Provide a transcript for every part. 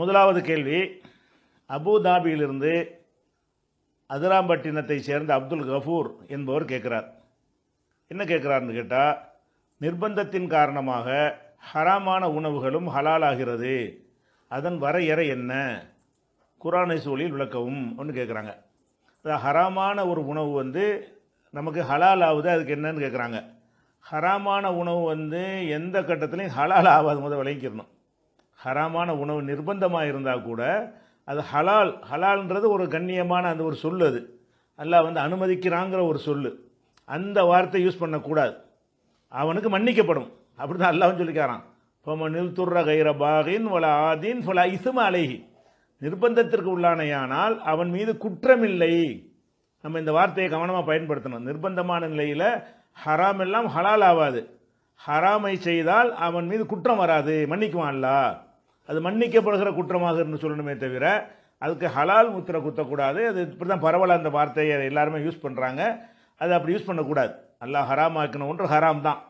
முதலாவது கேள்வி அபுதாபியிலிருந்து அதிராம்பட்டினத்தை சேர்ந்த அப்துல் கஃபூர் என்பவர் கேட்குறார் என்ன கேட்குறார்னு கேட்டால் நிர்பந்தத்தின் காரணமாக ஹராமான உணவுகளும் ஹலாலாகிறது அதன் வரையறை என்ன குரானை சூழலில் விளக்கவும் ஒன்று கேட்குறாங்க ஹராமான ஒரு உணவு வந்து நமக்கு ஹலால் ஆகுது அதுக்கு என்னன்னு கேட்குறாங்க ஹராமான உணவு வந்து எந்த கட்டத்துலையும் ஹலால் ஆகாது முதல் விளங்கிடணும் ஹராமான உணவு நிர்பந்தமாக இருந்தால் கூட அது ஹலால் ஹலால்ன்றது ஒரு கண்ணியமான அந்த ஒரு சொல் அது அல்லாஹ் வந்து அனுமதிக்கிறாங்கிற ஒரு சொல் அந்த வார்த்தை யூஸ் பண்ணக்கூடாது அவனுக்கு மன்னிக்கப்படும் அப்படி தான் அல்லாவும் சொல்லிக்காரான் இப்போ துர்ற கைர பாகின் வல ஆதீன் வள இசும அலைகி நிர்பந்தத்திற்கு உள்ளானையானால் அவன் மீது குற்றமில்லை நம்ம இந்த வார்த்தையை கவனமாக பயன்படுத்தணும் நிர்பந்தமான நிலையில் ஹராம் எல்லாம் ஹலால் ஆகாது ஹராமை செய்தால் அவன் மீது குற்றம் வராது மன்னிக்குவான்ல அது மன்னிக்கப்படுகிற குற்றமாக இருந்து சொல்லணுமே தவிர அதுக்கு ஹலால் முத்திர குத்தக்கூடாது அது இப்படி தான் பரவலாக அந்த வார்த்தையை எல்லாருமே யூஸ் பண்ணுறாங்க அது அப்படி யூஸ் பண்ணக்கூடாது அல்லாஹ் ஹராம் ஆக்கணும் ஒன்று ஹராம் தான்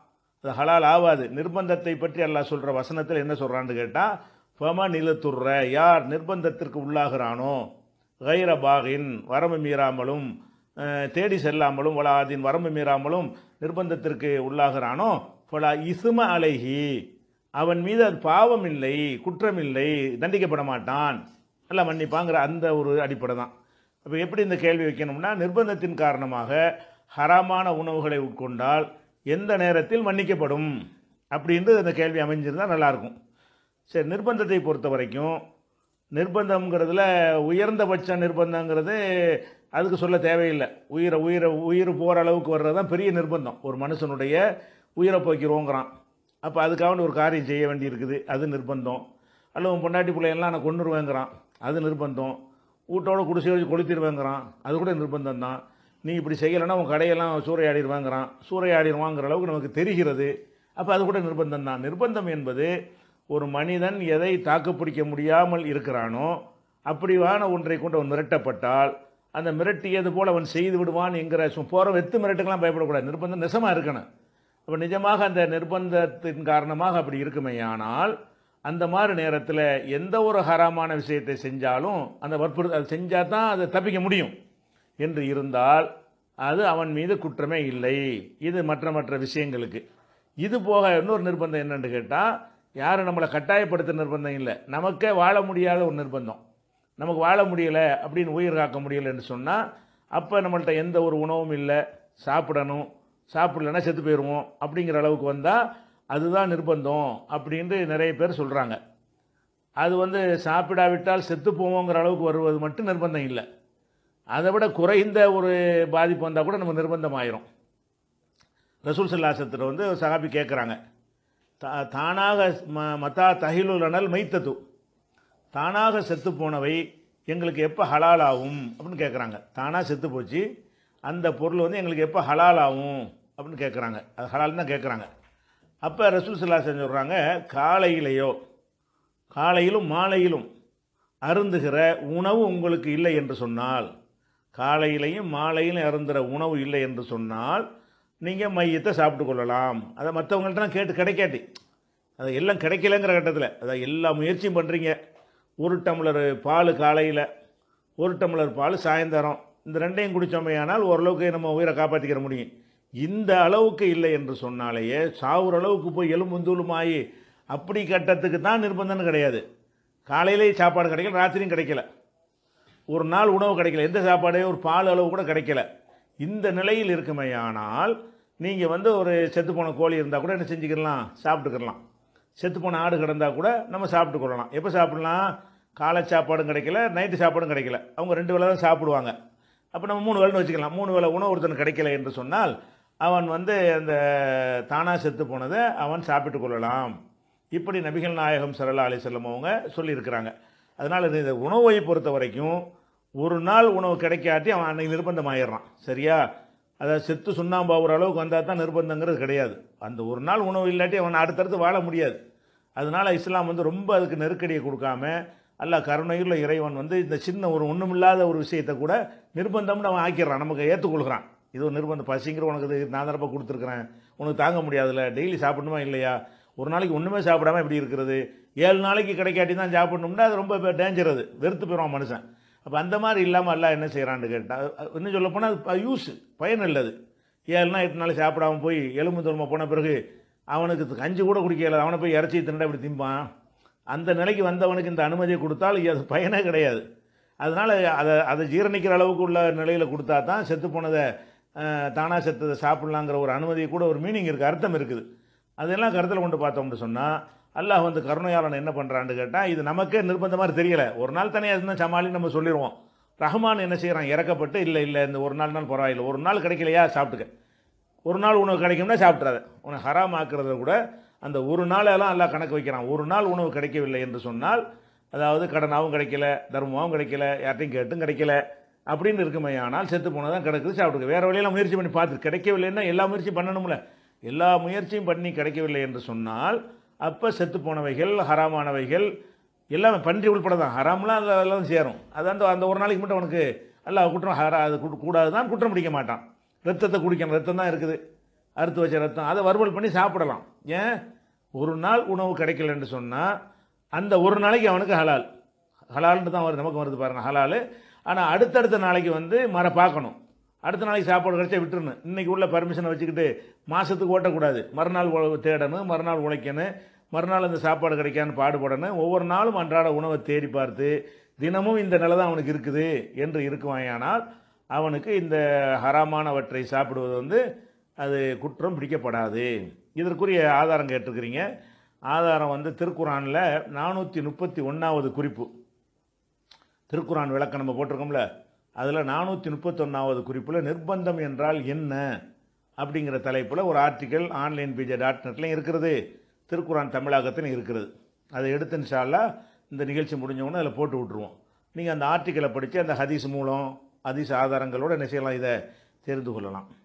அது ஹலால் ஆகாது நிர்பந்தத்தை பற்றி அல்லா சொல்கிற வசனத்தில் என்ன சொல்கிறான்னு கேட்டால் பம நிலத்துற யார் நிர்பந்தத்திற்கு உள்ளாகிறானோ பாகின் வரம்பு மீறாமலும் தேடி செல்லாமலும் வளாதின் வரம்பு மீறாமலும் நிர்பந்தத்திற்கு உள்ளாகிறானோ ஃபலா இசும அலைஹி அவன் மீது அது பாவம் இல்லை குற்றம் இல்லை தண்டிக்கப்பட மாட்டான் நல்லா மன்னிப்பாங்கிற அந்த ஒரு அடிப்படை தான் இப்போ எப்படி இந்த கேள்வி வைக்கணும்னா நிர்பந்தத்தின் காரணமாக ஹராமான உணவுகளை உட்கொண்டால் எந்த நேரத்தில் மன்னிக்கப்படும் அப்படின்றது அந்த கேள்வி அமைஞ்சிருந்தால் நல்லாயிருக்கும் சரி நிர்பந்தத்தை பொறுத்த வரைக்கும் நிர்பந்தம்ங்கிறதுல உயர்ந்தபட்ச நிர்பந்தங்கிறது அதுக்கு சொல்ல தேவையில்லை உயிரை உயிரை உயிர் போகிற அளவுக்கு வர்றது தான் பெரிய நிர்பந்தம் ஒரு மனுஷனுடைய உயிரை போக்கிடுவோங்கிறான் அப்போ அதுக்காக ஒரு காரியம் செய்ய வேண்டி இருக்குது அது நிர்பந்தம் அல்ல உன் பொண்டாட்டி பிள்ளையெல்லாம் நான் கொண்டுருவேங்கிறான் அது நிர்பந்தம் வீட்டோட குடிசை வச்சு கொளுத்திடுவேங்கிறான் அது கூட நிர்பந்தம் தான் நீ இப்படி செய்யலைன்னா உன் கடையெல்லாம் சூறையாடிடுவாங்கிறான் சூறையாடிடுவாங்கிற அளவுக்கு நமக்கு தெரிகிறது அப்போ அது கூட நிர்பந்தம் தான் நிர்பந்தம் என்பது ஒரு மனிதன் எதை தாக்குப்பிடிக்க முடியாமல் இருக்கிறானோ அப்படிவான ஒன்றை கொண்டு அவன் மிரட்டப்பட்டால் அந்த மிரட்டியது போல் அவன் செய்து விடுவான் என்கிற போகிற வெத்து மிரட்டுக்கெல்லாம் பயப்படக்கூடாது நிர்பந்தம் நெசமாக இருக்கணும் இப்போ நிஜமாக அந்த நிர்பந்தத்தின் காரணமாக அப்படி இருக்குமே ஆனால் அந்த மாதிரி நேரத்தில் எந்த ஒரு ஹராமான விஷயத்தை செஞ்சாலும் அந்த வற்புறுத்த அதை செஞ்சால் தான் அதை தப்பிக்க முடியும் என்று இருந்தால் அது அவன் மீது குற்றமே இல்லை இது மற்ற மற்ற விஷயங்களுக்கு இது போக இன்னொரு நிர்பந்தம் என்னென்னு கேட்டால் யாரும் நம்மளை கட்டாயப்படுத்த நிர்பந்தம் இல்லை நமக்கே வாழ முடியாத ஒரு நிர்பந்தம் நமக்கு வாழ முடியலை அப்படின்னு உயிர் காக்க முடியலைன்னு சொன்னால் அப்போ நம்மள்கிட்ட எந்த ஒரு உணவும் இல்லை சாப்பிடணும் சாப்பிடலன்னா செத்து போயிடுவோம் அப்படிங்கிற அளவுக்கு வந்தால் அதுதான் நிர்பந்தம் அப்படின்ட்டு நிறைய பேர் சொல்கிறாங்க அது வந்து சாப்பிடாவிட்டால் செத்து போவோங்கிற அளவுக்கு வருவது மட்டும் நிர்பந்தம் இல்லை அதை விட குறைந்த ஒரு பாதிப்பு வந்தால் கூட நம்ம நிர்பந்தம் ஆயிரும் ரசூல் சல்லாசத்தில் வந்து சகாபி கேட்குறாங்க தா தானாக ம மத்தா தகிலுள்ளனால் மைத்தது தானாக செத்து போனவை எங்களுக்கு எப்போ ஹலால் ஆகும் அப்படின்னு கேட்குறாங்க தானாக செத்து போச்சு அந்த பொருள் வந்து எங்களுக்கு எப்போ ஹலால் ஆகும் அப்படின்னு கேட்குறாங்க அது ஹலால்னு தான் கேட்குறாங்க அப்போ ரசூல் சல்லா சொல்கிறாங்க காலையிலேயோ காலையிலும் மாலையிலும் அருந்துகிற உணவு உங்களுக்கு இல்லை என்று சொன்னால் காலையிலையும் மாலையிலும் அருந்துகிற உணவு இல்லை என்று சொன்னால் நீங்கள் மையத்தை சாப்பிட்டு கொள்ளலாம் அதை மற்றவங்கள்ட்ட கேட்டு கிடைக்காட்டி அது எல்லாம் கிடைக்கலங்கிற கட்டத்தில் அதை எல்லா முயற்சியும் பண்ணுறீங்க ஒரு டம்ளர் பால் காலையில் ஒரு டம்ளர் பால் சாயந்தரம் இந்த ரெண்டையும் குடித்தோமையானால் ஓரளவுக்கு நம்ம உயிரை காப்பாற்றிக்கிற முடியும் இந்த அளவுக்கு இல்லை என்று சொன்னாலேயே சாகுற அளவுக்கு போய் எலும்புந்தூலுமாயி அப்படி கட்டத்துக்கு தான் நிர்பந்தம்னு கிடையாது காலையிலேயே சாப்பாடு கிடைக்கல ராத்திரியும் கிடைக்கல ஒரு நாள் உணவு கிடைக்கல எந்த சாப்பாடே ஒரு பால் அளவு கூட கிடைக்கல இந்த நிலையில் இருக்குமே ஆனால் நீங்கள் வந்து ஒரு செத்துப்போன கோழி இருந்தால் கூட என்ன செஞ்சுக்கிடலாம் சாப்பிட்டுக்கிடலாம் செத்துப்போன ஆடு கிடந்தால் கூட நம்ம சாப்பிட்டுக்கொள்ளலாம் எப்போ சாப்பிட்லாம் காலை சாப்பாடும் கிடைக்கல நைட்டு சாப்பாடும் கிடைக்கல அவங்க ரெண்டு வேலை தான் சாப்பிடுவாங்க அப்போ நம்ம மூணு வேலைன்னு வச்சுக்கலாம் மூணு வேலை உணவு ஒருத்தன் கிடைக்கல என்று சொன்னால் அவன் வந்து அந்த தானாக செத்து போனதை அவன் சாப்பிட்டு கொள்ளலாம் இப்படி நபிகள் நாயகம் அலி செல்லம் அவங்க சொல்லியிருக்கிறாங்க அதனால் இது இந்த உணவை பொறுத்த வரைக்கும் ஒரு நாள் உணவு கிடைக்காட்டி அவன் அன்றைக்கி நிர்பந்தம் ஆயிடுறான் சரியா அதாவது செத்து சுண்ணாம்பாவுற அளவுக்கு வந்தால் தான் நிர்பந்தங்கிறது கிடையாது அந்த ஒரு நாள் உணவு இல்லாட்டி அவன் அடுத்தடுத்து வாழ முடியாது அதனால் இஸ்லாம் வந்து ரொம்ப அதுக்கு நெருக்கடியை கொடுக்காம அல்ல கருணையுள்ள இறைவன் வந்து இந்த சின்ன ஒரு ஒன்றுமில்லாத ஒரு விஷயத்தை கூட நிர்பந்தம்னு அவன் ஆக்கிடுறான் நமக்கு ஏற்றுக்கொள்கிறான் இது ஒரு நிர்பந்தம் பசிங்கிற உனக்கு இது நான் தரப்பா கொடுத்துருக்குறேன் உனக்கு தாங்க முடியாதுல்ல டெய்லி சாப்பிடணுமா இல்லையா ஒரு நாளைக்கு ஒன்றுமே சாப்பிடாம இப்படி இருக்கிறது ஏழு நாளைக்கு கிடைக்காட்டி தான் சாப்பிடணும்னா அது ரொம்ப டேஞ்சர் அது வெறுத்து போயிடும் மனுஷன் அப்போ அந்த மாதிரி இல்லாமல் எல்லாம் என்ன செய்கிறான்னு கேட்டால் இன்னும் சொல்லப்போனால் அது யூஸ் பயன் இல்லது ஏழுனா எட்டு நாள் சாப்பிடாம போய் எலும்பு தோல்மா போன பிறகு அவனுக்கு கஞ்சி கூட குடிக்கல அவனை போய் இறச்சி திண்டா இப்படி திம்பான் அந்த நிலைக்கு வந்தவனுக்கு இந்த அனுமதியை கொடுத்தால் அது பயனே கிடையாது அதனால் அதை அதை ஜீரணிக்கிற அளவுக்கு உள்ள நிலையில் கொடுத்தா தான் செத்து போனதை தானா செத்ததை சாப்பிட்லாங்கிற ஒரு அனுமதியை கூட ஒரு மீனிங் இருக்குது அர்த்தம் இருக்குது அதெல்லாம் கருத்தில் கொண்டு பார்த்தோம்னு சொன்னால் அல்லாஹ் வந்து கருணையாளன் என்ன பண்ணுறான்னு கேட்டால் இது நமக்கே நிர்பந்த மாதிரி தெரியலை ஒரு நாள் தனியாக இருந்தால் சமாளி நம்ம சொல்லிடுவோம் ரஹ்மான் என்ன செய்கிறான் இறக்கப்பட்டு இல்லை இல்லை இந்த ஒரு நாள் நாள் பரவாயில்லை ஒரு நாள் கிடைக்கலையா சாப்பிட்டுக்க ஒரு நாள் உணவு கிடைக்கும்னா சாப்பிட்றாத உனக்கு ஹராம் ஆக்கிறத கூட அந்த ஒரு நாளெல்லாம் எல்லாம் கணக்கு வைக்கிறான் ஒரு நாள் உணவு கிடைக்கவில்லை என்று சொன்னால் அதாவது கடனாகவும் கிடைக்கல தர்மமாகவும் கிடைக்கல யார்ட்டையும் கேட்டும் கிடைக்கல அப்படின்னு இருக்குமே ஆனால் செத்து போனால் தான் கிடக்குது சாப்பிடுங்க வேறு வழியெல்லாம் முயற்சி பண்ணி பார்த்து கிடைக்கவில்லைன்னா எல்லா முயற்சியும் பண்ணணும்ல எல்லா முயற்சியும் பண்ணி கிடைக்கவில்லை என்று சொன்னால் அப்போ செத்து போனவைகள் ஹராமானவைகள் எல்லாமே பன்றி உள்பட தான் ஹராம்லாம் அதெல்லாம் சேரும் அது அந்த அந்த ஒரு நாளைக்கு மட்டும் அவனுக்கு அல்ல குற்றம் ஹரா அது கூடாது தான் குற்றம் பிடிக்க மாட்டான் ரத்தத்தை குடிக்கணும் ரத்தம் தான் இருக்குது அறுத்து வச்ச ரத்தம் அதை வறுவல் பண்ணி சாப்பிடலாம் ஏன் ஒரு நாள் உணவு கிடைக்கலன்னு சொன்னால் அந்த ஒரு நாளைக்கு அவனுக்கு ஹலால் ஹலால்னு தான் வருது நமக்கு வருது பாருங்கள் ஹலால் ஆனால் அடுத்தடுத்த நாளைக்கு வந்து மர பார்க்கணும் அடுத்த நாளைக்கு சாப்பாடு கிடச்சா விட்டுருணும் இன்றைக்கி உள்ள பர்மிஷனை வச்சுக்கிட்டு மாதத்துக்கு ஓட்டக்கூடாது மறுநாள் தேடணும் மறுநாள் உழைக்கணும் மறுநாள் அந்த சாப்பாடு கிடைக்கான்னு பாடுபடணும் ஒவ்வொரு நாளும் அன்றாட உணவை தேடி பார்த்து தினமும் இந்த நிலை தான் அவனுக்கு இருக்குது என்று இருக்குவாயானால் அவனுக்கு இந்த ஹராமானவற்றை சாப்பிடுவது வந்து அது குற்றம் பிடிக்கப்படாது இதற்குரிய ஆதாரம் கேட்டிருக்கிறீங்க ஆதாரம் வந்து திருக்குறானில் நானூற்றி முப்பத்தி ஒன்றாவது குறிப்பு திருக்குறான் விளக்கம் நம்ம போட்டிருக்கோம்ல அதில் நானூற்றி முப்பத்தொன்னாவது குறிப்பில் நிர்பந்தம் என்றால் என்ன அப்படிங்கிற தலைப்பில் ஒரு ஆர்டிக்கல் ஆன்லைன் பிஜே டாட் நெட்லையும் இருக்கிறது திருக்குறான் தமிழாக்கத்திலும் இருக்கிறது அதை எடுத்து இன்ஷால்லா இந்த நிகழ்ச்சி முடிஞ்சவொன்னே அதில் போட்டு விட்ருவோம் நீங்கள் அந்த ஆர்டிக்கலை படித்து அந்த ஹதீஸ் மூலம் ஹதீஸ் ஆதாரங்களோடு என்ன செய்யலாம் இதை தெரிந்து கொள்ளலாம்